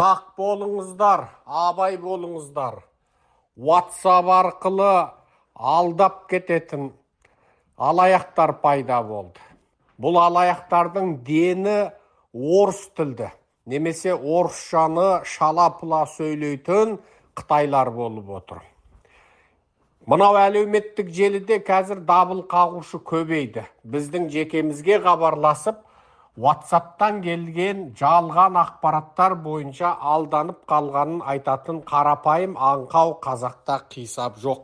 сақ болыңыздар абай болыңыздар WhatsApp арқылы алдап кететін алаяқтар пайда болды бұл алаяқтардың дені орыс тілді немесе орысшаны шала пұла сөйлейтін қытайлар болып отыр мынау әлеуметтік желіде қазір дабыл қағушы көбейді біздің жекемізге хабарласып Ватсаптан келген жалған ақпараттар бойынша алданып қалғанын айтатын қарапайым аңқау қазақта қисап жоқ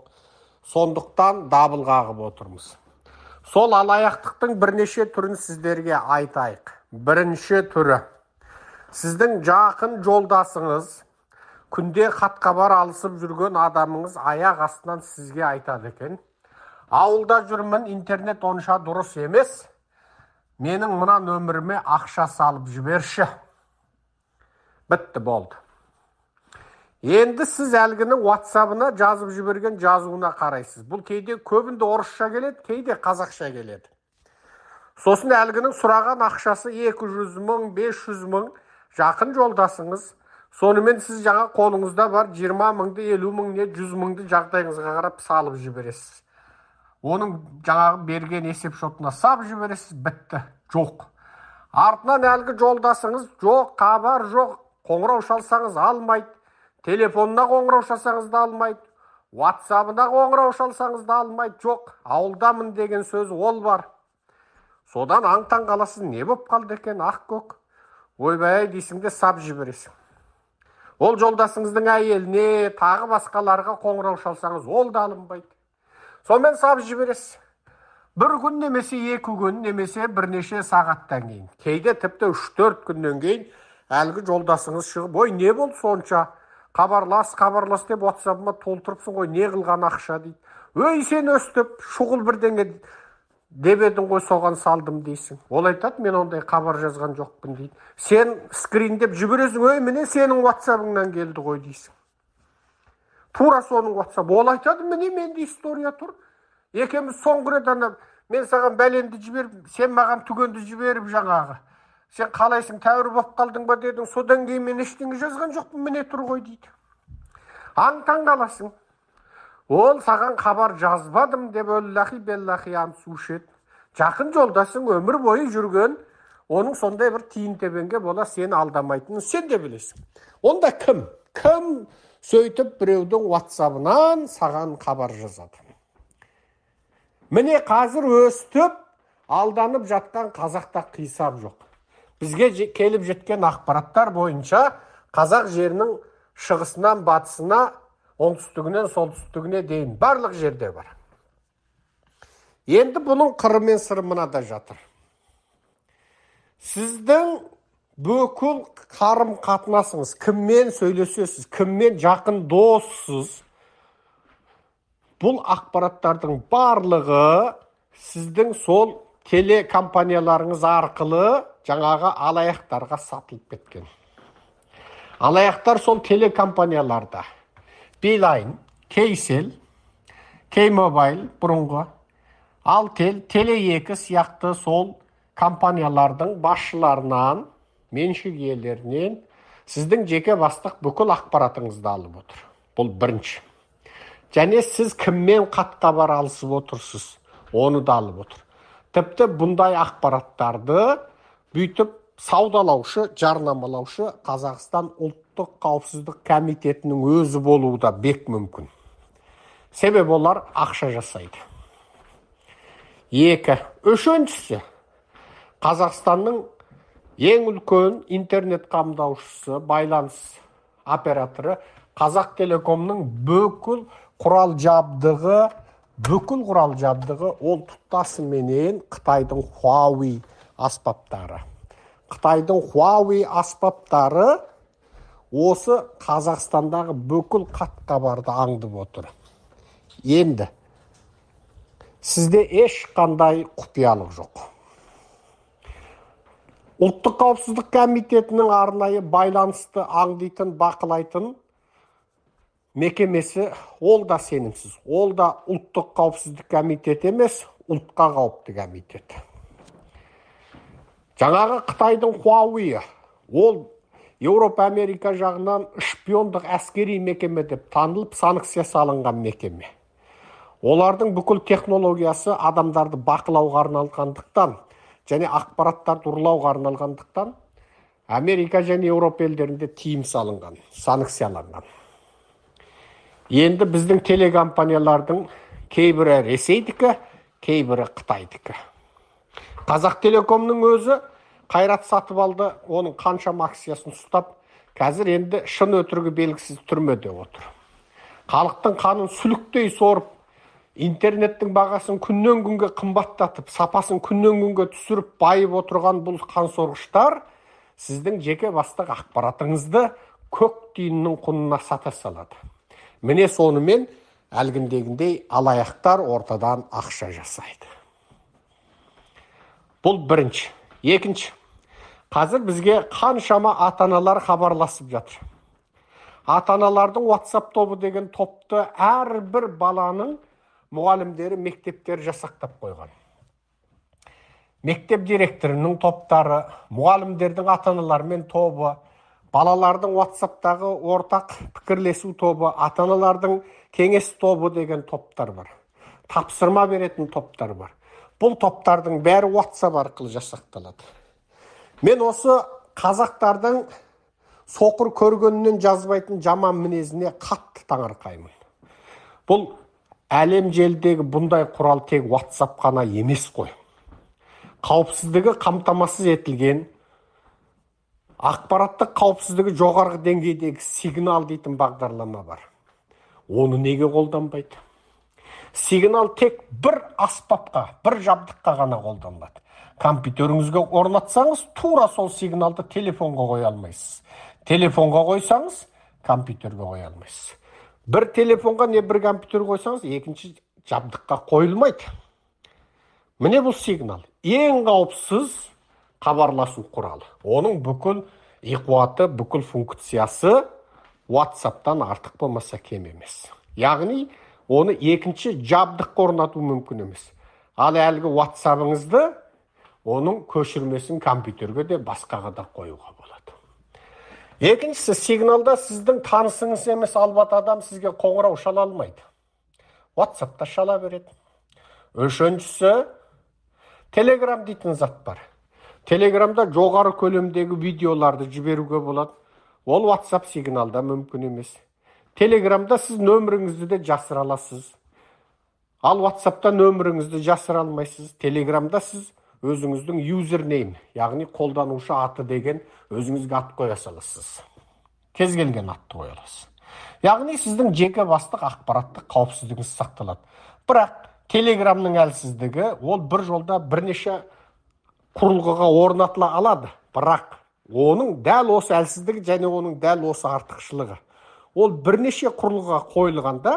сондықтан дабыл қағып отырмыз сол алаяқтықтың бірнеше түрін сіздерге айтайық бірінші түрі сіздің жақын жолдасыңыз күнде хат хабар алысып жүрген адамыңыз аяқ астынан сізге айтады екен ауылда жүрмін интернет онша дұрыс емес менің мына нөміріме ақша салып жіберші бітті болды енді сіз әлгінің ватсабына жазып жіберген жазуына қарайсыз бұл кейде көбінде орысша келеді кейде қазақша келеді сосын әлгінің сұраған ақшасы 200 жүз мың бес жүз мың жақын жолдасыңыз сонымен сіз жаңа қолыңызда бар 20 мыңды елу мың не жүз мыңды жағдайыңызға қарап салып жібересіз оның жаңағы берген есепшотына сап жібересіз бітті жоқ артынан әлгі жолдасыңыз жоқ хабар жоқ қоңырау шалсаңыз алмайды телефонына қоңырау шалсаңыз да алмайды ватсабына қоңырау шалсаңыз да алмайды жоқ ауылдамын деген сөз ол бар содан аң таң қаласыз не болып қалды екен ақ көк ойбай дейсің де сап жібересің ол жолдасыңыздың әйеліне тағы басқаларға қоңырау шалсаңыз ол да алынбайды сонымен сап жібересіз бір күн немесе екі күн немесе бірнеше сағаттан кейін кейде тіпті үш төрт күннен кейін әлгі жолдасыңыз шығып ой не болды сонша хабарлас хабарлас деп ватсабыма толтырыпсың ғой не қылған ақша дейді өй сен өстіп шұғыл бірдеңе деп едің ғой соған салдым дейсің ол айтады мен ондай хабар жазған жоқпын дейді сен скриндеп жібересің өй міне сенің ватсабыңнан келді ғой дейсің тура соның ватсабы ол айтады міне менде история тұр екеуміз соңғы рет ана мен саған бәленді жіберіп сен маған түгенді жіберіп жаңағы сен қалайсың тәуір болып қалдың ба дедің содан кейін мен ештеңе жазған жоқпын міне тұр ғой дейді аң таң қаласың ол саған хабар жазбадым деп өллахи беллахи ант еді жақын жолдасың өмір бойы жүрген оның сондай бір тиын тебенге бола сені алдамайтынын сен де білесің онда кім кім сөйтіп біреудің ватсабынан саған хабар жазады міне қазір өстіп алданып жатқан қазақта қисап жоқ бізге келіп жеткен ақпараттар бойынша қазақ жерінің шығысынан батысына оңтүстігінен солтүстігіне дейін барлық жерде бар енді бұның қыры мен сыры мынада жатыр сіздің бүкіл қарым қатынасыңыз кіммен сөйлесесіз кіммен жақын доссыз бұл ақпараттардың барлығы сіздің сол телекомпанияларыңыз арқылы жаңағы алаяқтарға сатылып кеткен алаяқтар сол телекомпанияларда билайн кейсел кеймобайл бұрынғы алтел теле екі сияқты сол компаниялардың басшыларынан меншік иелерінен сіздің жеке бастық бүкіл ақпаратыңызды алып отыр бұл бірінші және сіз кіммен бар алысып отырсыз оны да алып отыр тіпті бұндай ақпараттарды бүйтіп саудалаушы жарнамалаушы қазақстан ұлттық қауіпсіздік комитетінің өзі болуы да бек мүмкін себебі олар ақша жасайды екі үшіншісі қазақстанның ең үлкен интернет қамдаушысы байланыс операторы қазақ телекомның бүкіл құрал жабдығы бүкіл құрал жабдығы ол тұтасыменен қытайдың хуауи аспаптары қытайдың хуауи аспаптары осы қазақстандағы бүкіл қат хабарды аңдып отыр енді сізде ешқандай құпиялық жоқ ұлттық қауіпсіздік комитетінің арнайы байланысты аңдитын бақылайтын мекемесі ол да сенімсіз ол да ұлттық қауіпсіздік комитеті емес ұлтқа қауіпті комитет жаңағы қытайдың хуауи ол еуропа америка жағынан шпиондық әскери мекеме деп танылып санкция салынған мекеме олардың бүкіл технологиясы адамдарды бақылауға арналғандықтан және ақпараттарды ұрлауға арналғандықтан америка және еуропа елдерінде тыйым салынған санкцияланған енді біздің телекомпаниялардың кейбірі ресейдікі кейбірі қытайдікі қазақ телекомның өзі қайрат сатып алды оның қанша акциясын ұстап қазір енді шын өтірігі белгісіз түрмеде отыр халықтың қанын сүліктей сорып интернеттің бағасын күннен күнге қымбаттатып сапасын күннен күнге түсіріп байып отырған бұл қансорғыштар сіздің жеке бастық ақпаратыңызды көк тиынның құнына сата салады міне сонымен әлгіндегіндей алаяқтар ортадан ақша жасайды бұл бірінші екінші қазір бізге қаншама ата аналар хабарласып жатыр ата аналардың whatsapp тобы деген топты әрбір баланың мұғалімдері мектептер жасақтап қойған мектеп директорының топтары мұғалімдердің ата аналармен тобы балалардың уатсаптағы ортақ пікірлесу тобы ата аналардың кеңес тобы деген топтар бар тапсырма беретін топтар бар бұл топтардың бәрі WhatsApp арқылы жасақталады мен осы қазақтардың соқыр көргенінен жазбайтын жаман мінезіне қатты таңырқаймын бұл әлем желідегі бұндай құрал тек WhatsApp қана емес қой қауіпсіздігі қамтамасыз етілген ақпараттық қауіпсіздігі жоғарғы деңгейдегі сигнал дейтін бағдарлама бар оны неге қолданбайды сигнал тек бір аспапқа бір жабдыққа ғана қолданылады компьютеріңізге орнатсаңыз тура сол сигналды телефонға қоя алмайсыз телефонға қойсаңыз компьютерге қоя алмайсыз бір телефонға не бір компьютер қойсаңыз екінші жабдыққа қойылмайды міне бұл сигнал ең қауіпсіз хабарласу құралы оның бүкіл иқуаты бүкіл функциясы WhatsApp-тан артық болмаса кем емес яғни оны екінші жабдық орнату мүмкін емес ал әлгі ватсабыңызды оның көшірмесін компьютерге де басқаға да қоюға болады екіншісі сигналда сіздің танысыңыз емес албат адам сізге қоңырау шала алмайды ватсапта шала береді үшіншісі телеграм дейтін зат бар телеграмда жоғары көлемдегі видеоларды жіберуге болады ол WhatsApp сигналда мүмкін емес телеграмда сіз нөміріңізді де жасыра аласыз ал ватсапта нөміріңізді жасыра алмайсыз телеграмда сіз өзіңіздің юзернейм яғни қолданушы аты деген өзіңізге ат қоя саласыз кез келген атты қоя аласыз яғни сіздің жеке бастық ақпараттық қауіпсіздігіңіз сақталады бірақ телеграмның әлсіздігі ол бір жолда бірнеше құрылғыға орнатыла алады бірақ оның дәл осы әлсіздігі және оның дәл осы артықшылығы ол бірнеше құрылғыға қойылғанда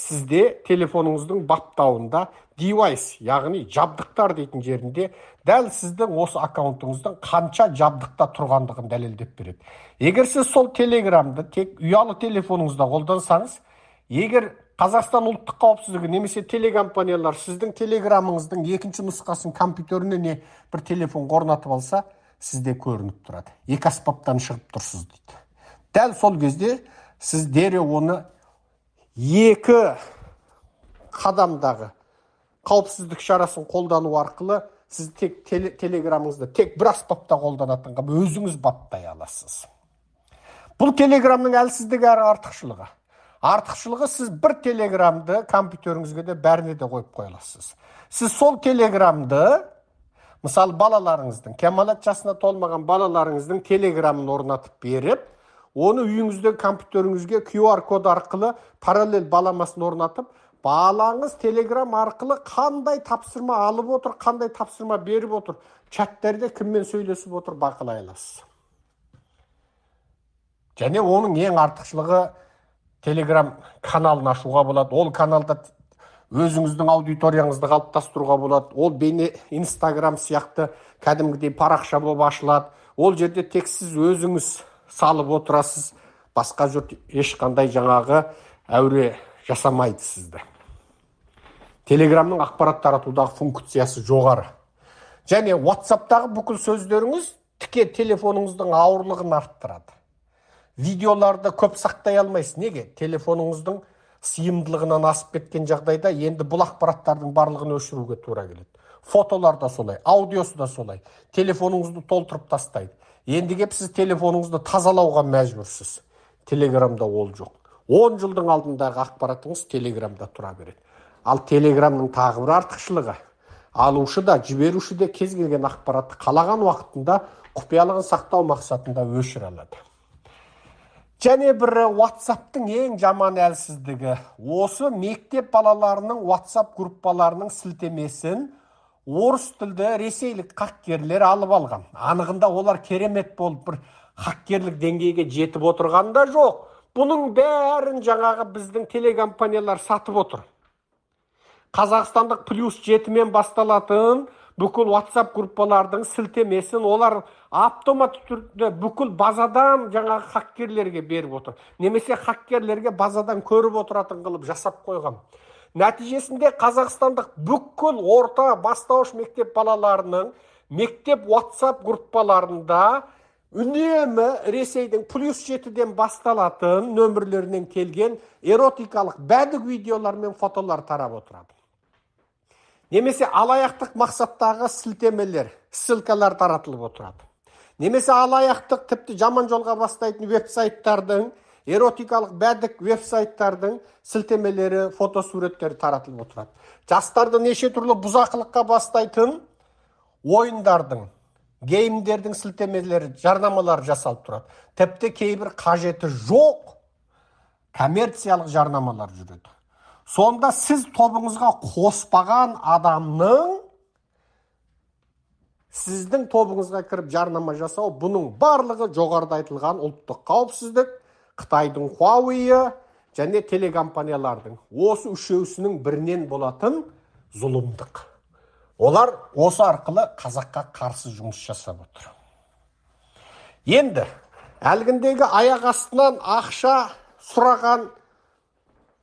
сізде телефоныңыздың баптауында девайс яғни жабдықтар дейтін жерінде дәл сіздің осы аккаунтыңыздың қанша жабдықта тұрғандығын дәлелдеп береді егер сіз сол телеграмды тек ұялы телефоныңызда қолдансаңыз егер Қазақстан ұлттық қауіпсіздігі немесе телекомпаниялар сіздің телеграмыңыздың екінші нұсқасын компьютеріне не бір телефон орнатып алса сізде көрініп тұрады екі аспаптан шығып тұрсыз дейді дәл сол кезде сіз дереу оны екі қадамдағы қауіпсіздік шарасын қолдану арқылы сіз тек теле, тек бір аспапта қолданатынға өзіңіз баптай аласыз бұл телеграмның әлсіздігі әрі артықшылығы артықшылығы сіз бір телеграмды компьютеріңізге де бәріне де қойып қоя аласыз сіз сол телеграмды мысалы балаларыңыздың кәмалат жасына толмаған балаларыңыздың телеграмын орнатып беріп оны үйіңіздегі компьютеріңізге qr код арқылы параллель баламасын орнатып балаңыз телеграм арқылы қандай тапсырма алып отыр қандай тапсырма беріп отыр чаттерде кіммен сөйлесіп отыр бақылай аласыз және оның ең артықшылығы телеграм каналын ашуға болады ол каналда өзіңіздің аудиторияңызды қалыптастыруға болады ол бейне инстаграм сияқты кәдімгідей парақша болып ашылады ол жерде тек сіз өзіңіз салып отырасыз басқа жұрт ешқандай жаңағы әуре жасамайды сізді телеграмның ақпарат таратудағы функциясы жоғары және ватсаптағы бүкіл сөздеріңіз тіке телефоныңыздың ауырлығын арттырады видеоларды көп сақтай алмайсыз неге телефоныңыздың сыйымдылығынан асып кеткен жағдайда енді бұл ақпараттардың барлығын өшіруге тура келеді фотолар да солай аудиосы да солай телефоныңызды толтырып тастайды енді келіп сіз телефоныңызды тазалауға мәжбүрсіз телеграмда ол жоқ он жылдың алдындағы ақпаратыңыз телеграмда тұра береді ал телеграмның тағы бір артықшылығы алушы да жіберуші де кез келген ақпаратты қалаған уақытында құпиялығын сақтау мақсатында өшіре алады және бір тың ең жаман әлсіздігі осы мектеп балаларының whatsapp группаларының сілтемесін орыс тілді ресейлік хаккерлер алып алған анығында олар керемет болып бір хаккерлік деңгейге жетіп отырғанда жоқ бұның бәрін жаңағы біздің телекомпаниялар сатып отыр қазақстандық плюс жетімен басталатын бүкіл WhatsApp группалардың сілтемесін олар автомат түрде бүкіл базадан жаңағы хаккерлерге беріп отыр немесе хаккерлерге базадан көріп отыратын қылып жасап қойған нәтижесінде қазақстандық бүкіл орта бастауыш мектеп балаларының мектеп WhatsApp группаларында үнемі ресейдің плюс жетіден басталатын нөмірлерінен келген эротикалық бәдік видеолар мен фотолар тарап отырады немесе алаяқтық мақсаттағы сілтемелер ссылкалар таратылып отырады немесе алаяқтық тіпті жаман жолға бастайтын веб сайттардың эротикалық бәдік веб сайттардың сілтемелері фотосуреттері таратылып отырады жастарды неше түрлі бұзақылыққа бастайтын ойындардың геймдердің сілтемелері жарнамалар жасалып тұрады тіпті кейбір қажеті жоқ коммерциялық жарнамалар жүреді сонда сіз тобыңызға қоспаған адамның сіздің тобыңызға кіріп жарнама жасау бұның барлығы жоғарыда айтылған ұлттық қауіпсіздік қытайдың хуауиі және телекомпаниялардың осы үшеусінің бірінен болатын зұлымдық олар осы арқылы қазаққа қарсы жұмыс жасап отыр енді әлгіндегі аяқ астынан ақша сұраған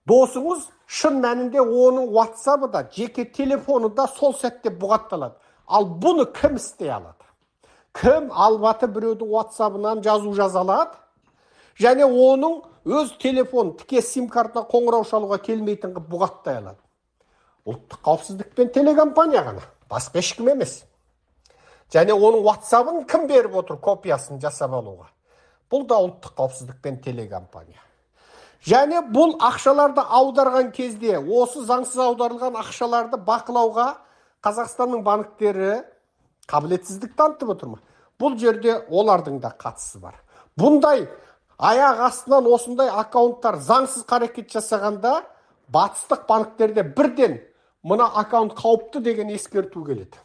досыңыз шын мәнінде оның ватсабы да жеке телефоны да сол сәтте бұғатталады ал бұны кім істей алады кім албаты біреудің ватсабынан жазу жаза алады және оның өз телефон тіке сим карта қоңырау шалуға келмейтін қылып бұғаттай алады ұлттық қауіпсіздік пен телекомпания ғана басқа ешкім емес және оның ватсабын кім беріп отыр копиясын жасап алуға бұл да ұлттық қауіпсіздік телекомпания және бұл ақшаларды аударған кезде осы заңсыз аударылған ақшаларды бақылауға қазақстанның банктері қабілетсіздік танытып отыр ма бұл жерде олардың да қатысы бар бұндай аяқ астынан осындай аккаунттар заңсыз қарекет жасағанда батыстық банктерде бірден мына аккаунт қауіпті деген ескерту келеді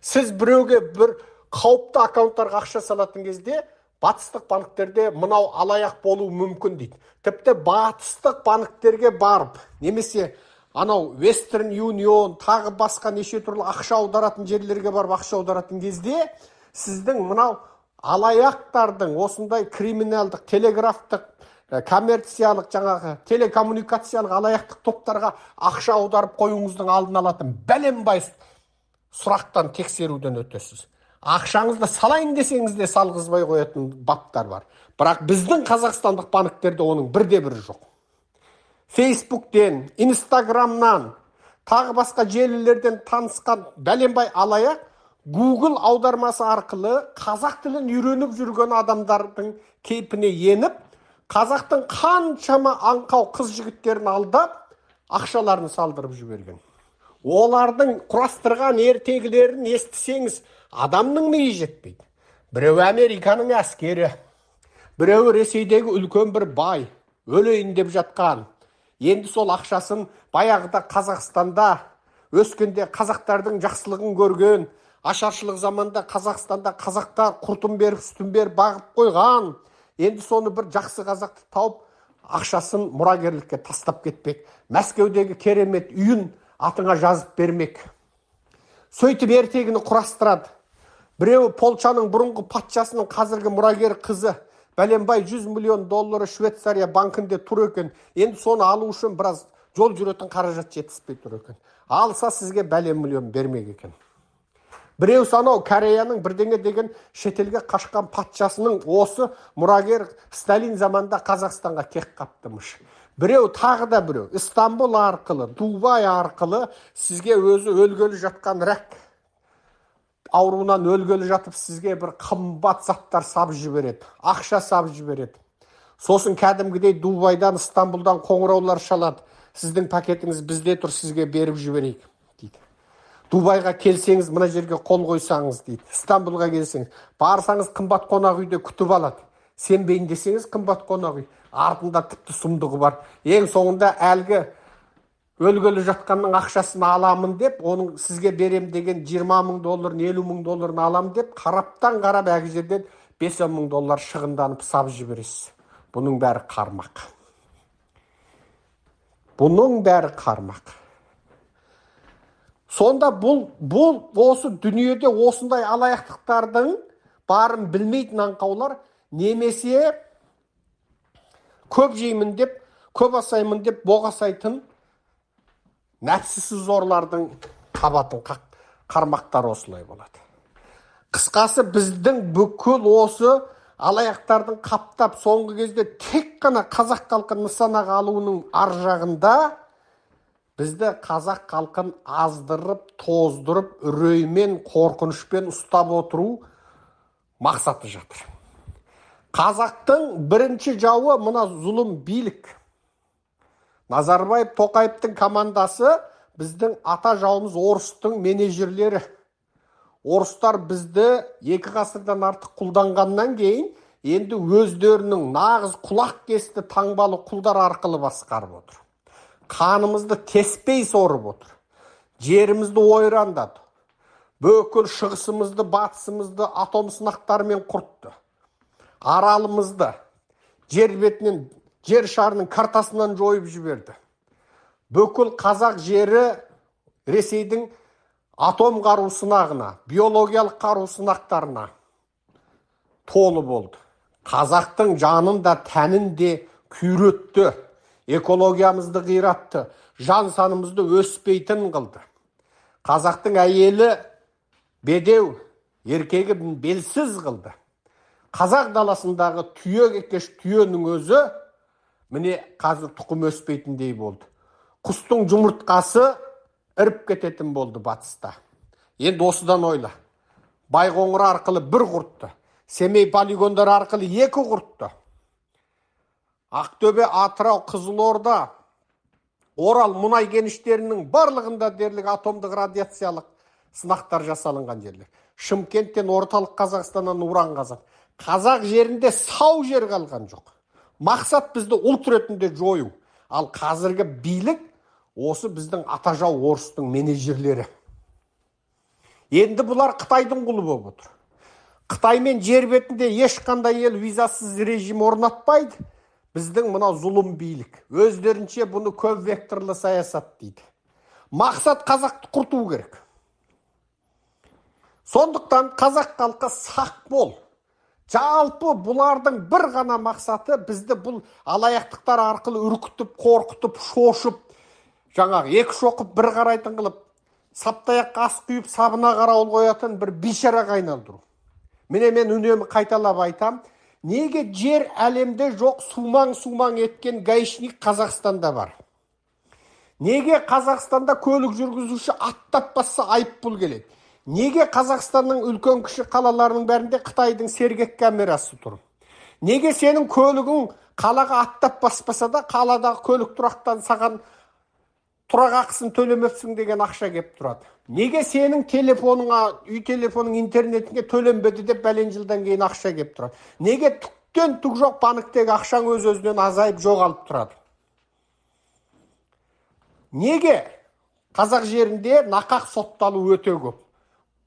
сіз біреуге бір қауіпті аккаунттарға ақша салатын кезде батыстық банктерде мынау алаяқ болуы мүмкін дейді тіпті батыстық банктерге барып немесе анау вестерн юнион тағы басқа неше түрлі ақша аударатын жерлерге барып ақша аударатын кезде сіздің мынау алаяқтардың осындай криминалдық телеграфтық э, коммерциялық жаңағы телекоммуникациялық алаяқтық топтарға ақша аударып қоюыңыздың алдын алатын бәленбай сұрақтан тексеруден өтесіз ақшаңызды салайын десеңіз де салғызбай қоятын баптар бар бірақ біздің қазақстандық банктерде оның бірде бірі жоқ фейсбуктен инстаграмнан тағы басқа желілерден танысқан бәленбай алаяқ Google аудармасы арқылы қазақ тілін үйреніп жүрген адамдардың кейпіне еніп қазақтың қаншама аңқау қыз жігіттерін алдап ақшаларын салдырып жіберген олардың құрастырған ертегілерін естісеңіз адамның миы жетпейді біреуі американың әскері біреуі ресейдегі үлкен бір бай өлейін деп жатқан енді сол ақшасын баяғыда қазақстанда өскенде қазақтардың жақсылығын көрген ашаршылық заманда қазақстанда қазақтар құртын беріп сүтін беріп бағып қойған енді соны бір жақсы қазақты тауып ақшасын мұрагерлікке тастап кетпек мәскеудегі керемет үйін атыңа жазып бермек сөйтіп ертегіні құрастырады біреуі полшаның бұрынғы патшасының қазіргі мұрагер қызы бәленбай жүз миллион доллары швейцария банкінде тұр екен енді соны алу үшін біраз жол жүретін қаражат жетіспей тұр екен алса сізге бәлен миллион бермек екен біреусі анау кореяның бірдеңе деген шетелге қашқан патшасының осы мұрагер сталин заманда қазақстанға кек қаптымыш біреу тағы да біреу Истанбул арқылы дубай арқылы сізге өзі өлгелі жатқан рак ауруынан өлгелі жатып сізге бір қымбат заттар сап жібереді ақша сап жібереді сосын кәдімгідей дубайдан Истанбулдан қоңыраулар шалады сіздің пакетіңіз бізде тұр сізге беріп жіберейік дейді дубайға келсеңіз мына жерге қол қойсаңыз дейді ыстамбұлға келсеңіз барсаңыз қымбат қонақ үйде күтіп алады сенбейін десеңіз қымбат қонақ үй артында тіпті сұмдығы бар ең соңында әлгі өлгелі жатқанның ақшасын аламын деп оның сізге берем деген жиырма мың долларын елу мың долларын аламын деп қараптан қарап әлгі жерден бес он мың доллар шығынданып сап жібересіз бұның бәрі қармақ бұның бәрі қармақ сонда бұл бұл осы дүниеде осындай алаяқтықтардың барын білмейтін аңқаулар немесе көп жеймін деп көп асаймын деп боғасайтын нәпсісі зорлардың қабатын қармақтары осылай болады қысқасы біздің бүкіл осы алаяқтардың қаптап соңғы кезде тек қана қазақ халқын нысанаға алуының ар жағында бізді қазақ халқын аздырып тоздырып үреймен қорқынышпен ұстап отыру мақсаты жатыр қазақтың бірінші жауы мына зұлым билік назарбаев тоқаевтың командасы біздің ата жауымыз орыстың менеджерлері. орыстар бізді екі ғасырдан артық құлданғаннан кейін енді өздерінің нағыз құлақ кесті таңбалы құлдар арқылы басқарып отыр қанымызды теспей сорып отыр жерімізді ойрандады бүкіл шығысымызды батысымызды атом сынақтарымен құртты аралымызды жер бетінен жер шарының картасынан жойып жіберді бүкіл қазақ жері ресейдің атом қару сынағына биологиялық қару сынақтарына толы болды қазақтың жанын да тәнін де күйретті экологиямызды қиратты жан санымызды өспейтін қылды қазақтың әйелі бедеу еркегі белсіз қылды қазақ даласындағы кекеш түйенің өзі міне қазір тұқым өспейтіндей болды құстың жұмыртқасы іріп кететін болды батыста енді осыдан ойла байқоңыр арқылы бір құртты семей полигондары арқылы екі құртты ақтөбе атырау қызылорда орал мұнай кеніштерінің барлығында дерлік атомдық радиациялық сынақтар жасалынған жерлер шымкенттен орталық қазақстаннан уран қазады қазақ жерінде сау жер қалған жоқ мақсат бізді ұлт ретінде жою ал қазіргі билік осы біздің атажау орыстың менеджерлері енді бұлар қытайдың құлы болып отыр қытаймен жер бетінде ешқандай ел визасыз режим орнатпайды біздің мына зұлым билік өздерінше бұны көп векторлы саясат дейді мақсат қазақты құрту керек сондықтан қазақ халқы сақ бол жалпы бұлардың бір ғана мақсаты бізді бұл алаяқтықтар арқылы үркітіп қорқытып шошып жаңағы екі шоқып бір қарайтын қылып саптаяққа ас құйып сабына қарауыл қоятын бір бейшараға айналдыру міне мен үнемі қайталап айтам, неге жер әлемде жоқ сумаң сумаң еткен гаишник қазақстанда бар неге қазақстанда көлік жүргізуші аттап басса айыппұл келеді неге қазақстанның үлкен кіші қалаларының бәрінде қытайдың сергек камерасы тұр неге сенің көлігің қалаға аттап баспаса да қаладағы көлік тұрақтан саған тұрақ ақысын төлемепсің деген ақша кеп тұрады неге сенің телефоныңа үй телефоның интернетіңе төленбеді деп бәлен жылдан кейін ақша кеп тұрады неге түктен түк жоқ банктегі ақшаң өз өзінен азайып жоғалып тұрады неге қазақ жерінде нақақ сотталу өте көп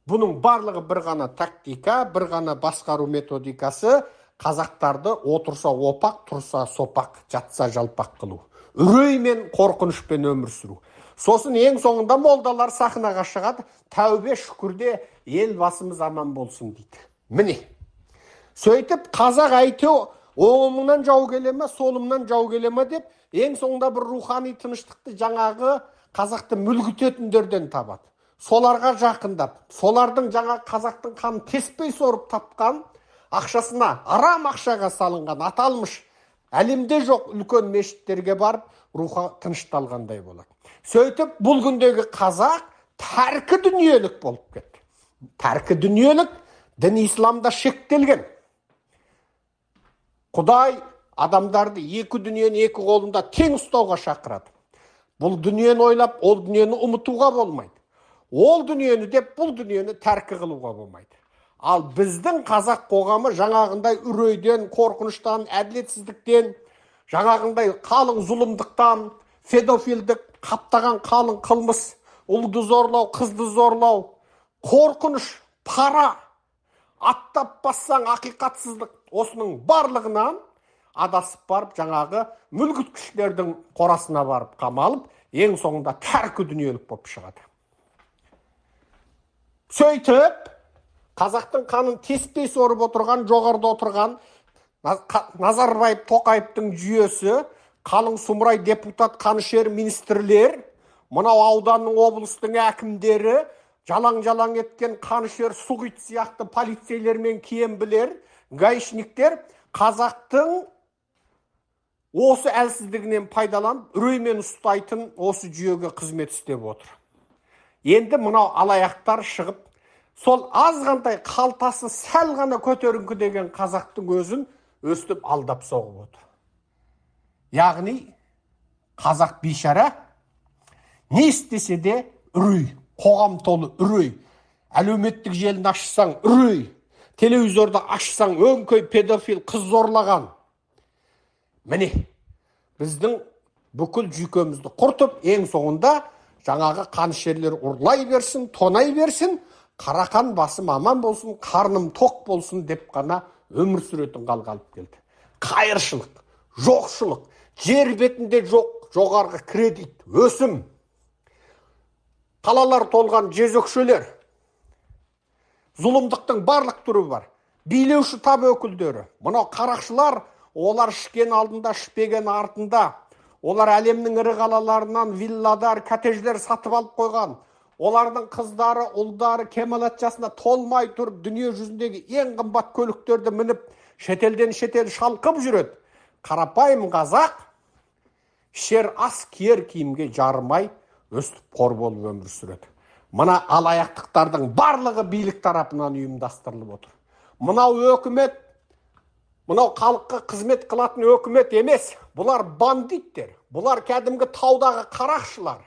бұның барлығы бір ғана тактика бір ғана басқару методикасы қазақтарды отырса опақ тұрса сопақ жатса жалпақ қылу үрей мен қорқынышпен өмір сүру сосын ең соңында молдалар сахнаға шығады тәубе шүкірде елбасымыз аман болсын дейді міне сөйтіп қазақ әйтеу оңымнан жау келе ма солымнан жау келе ма деп ең соңында бір рухани тыныштықты жаңағы қазақты мүлгітетіндерден табады соларға жақындап солардың жаңа қазақтың қанын теспей сорып тапқан ақшасына арам ақшаға салынған аталмыш әлемде жоқ үлкен мешіттерге барып рухы тынышталғандай болады сөйтіп бұл күндегі қазақ тәркі дүниелік болып кетті тәркі дүниелік дін исламда шектелген құдай адамдарды екі дүниені екі қолында тең ұстауға шақырады бұл дүниені ойлап ол дүниені ұмытуға болмайды ол дүниені деп бұл дүниені тәркі қылуға болмайды ал біздің қазақ қоғамы жаңағындай үрейден қорқыныштан әділетсіздіктен жаңағындай қалың зұлымдықтан федофилдік, қаптаған қалың қылмыс ұлды зорлау қызды зорлау қорқыныш пара аттап бассаң ақиқатсыздық осының барлығынан адасып барып жаңағы мүлгіткіштердің қорасына барып қамалып ең соңында тәркі дүниелік болып шығады сөйтіп қазақтың қанын теспей сорып отырған жоғарыда отырған назарбаев тоқаевтың жүйесі қалың сұмырай депутат қанышер министрлер мынау ауданның облыстың әкімдері жалаң жалаң еткен қанышер сұғит сияқты полицейлер мен білер, гаишниктер қазақтың осы әлсіздігінен пайдаланып үреймен ұстайтын осы жүйеге қызмет істеп отыр енді мынау алаяқтар шығып сол азғантай қалтасы сәл ғана көтеріңкі деген қазақтың өзін өстіп алдап соғып отыр яғни қазақ бейшара не істесе де үрей қоғам толы үрей әлеуметтік желіні ашсаң үрей телевизорды ашсаң өңкей педофил қыз зорлаған міне біздің бүкіл жүйкемізді құртып ең соңында жаңағы қанішерлер ұрлай берсін тонай берсін қарақан басым аман болсын қарным тоқ болсын деп қана өмір сүретін халық алып келді қайыршылық жоқшылық жер бетінде жоқ жоғарғы кредит өсім қалалар толған жезөкшелер зұлымдықтың барлық түрі бар билеуші тап өкілдері мынау қарақшылар олар ішкен алдында ішпеген артында олар әлемнің ірі қалаларынан вилладар коттедждер сатып алып қойған олардың қыздары ұлдары кемалат жасына толмай тұрып дүние жүзіндегі ең қымбат көліктерді мініп шетелден шетел шалқып жүреді қарапайым қазақ шер ас киер киімге жарымай өстіп қор болып өмір сүреді мына алаяқтықтардың барлығы билік тарапынан ұйымдастырылып отыр мынау өкімет мынау халыққа қызмет қылатын өкімет емес бұлар бандиттер бұлар кәдімгі таудағы қарақшылар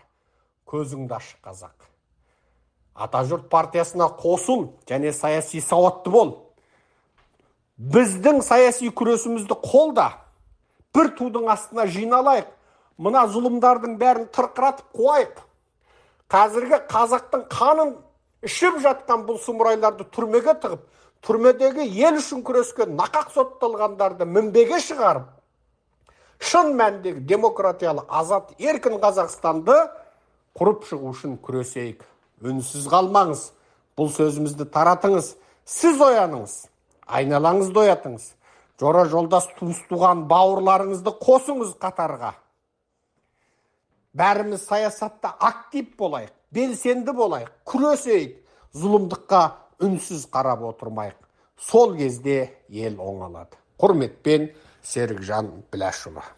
көзіңді аш қазақ атажұрт партиясына қосыл және саяси сауатты бол біздің саяси күресімізді қолда бір тудың астына жиналайық мына зұлымдардың бәрін тырқыратып қуайық қазіргі қазақтың қанын ішіп жатқан бұл сұмырайларды түрмеге тығып түрмедегі ел үшін күрескен нақақ сотталғандарды мінбеге шығарып шын мәніндегі демократиялы азат еркін қазақстанды құрып шығу үшін күресейік үнсіз қалмаңыз бұл сөзімізді таратыңыз сіз ояныңыз айналаңызды оятыңыз жора жолдас туыс туған бауырларыңызды қосыңыз қатарға бәріміз саясатта актив болайық белсенді болайық күресейік зұлымдыққа үнсіз қарап отырмайық сол кезде ел оңалады құрметпен серікжан біләшұлы